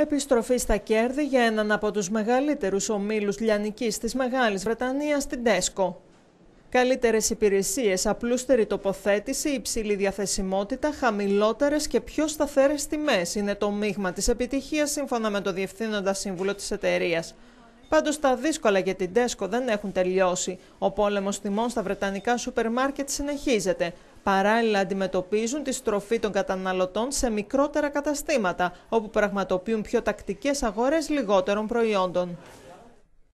Επιστροφή στα κέρδη για έναν από τους μεγαλύτερους ομίλους λιανικής της Μεγάλης Βρετανίας, την Τέσκο. Καλύτερες υπηρεσίες, απλούστερη τοποθέτηση, υψηλή διαθεσιμότητα, χαμηλότερες και πιο σταθερές τιμές είναι το μείγμα της επιτυχίας σύμφωνα με το Διευθύνοντα Σύμβουλο της εταιρείας. Πάντως τα δύσκολα για την Τέσκο δεν έχουν τελειώσει. Ο πόλεμος τιμών στα βρετανικά σούπερ μάρκετ συνεχίζεται παράλληλα αντιμετωπίζουν τη στροφή των καταναλωτών σε μικρότερα καταστήματα, όπου πραγματοποιούν πιο τακτικές αγορές λιγότερων προϊόντων.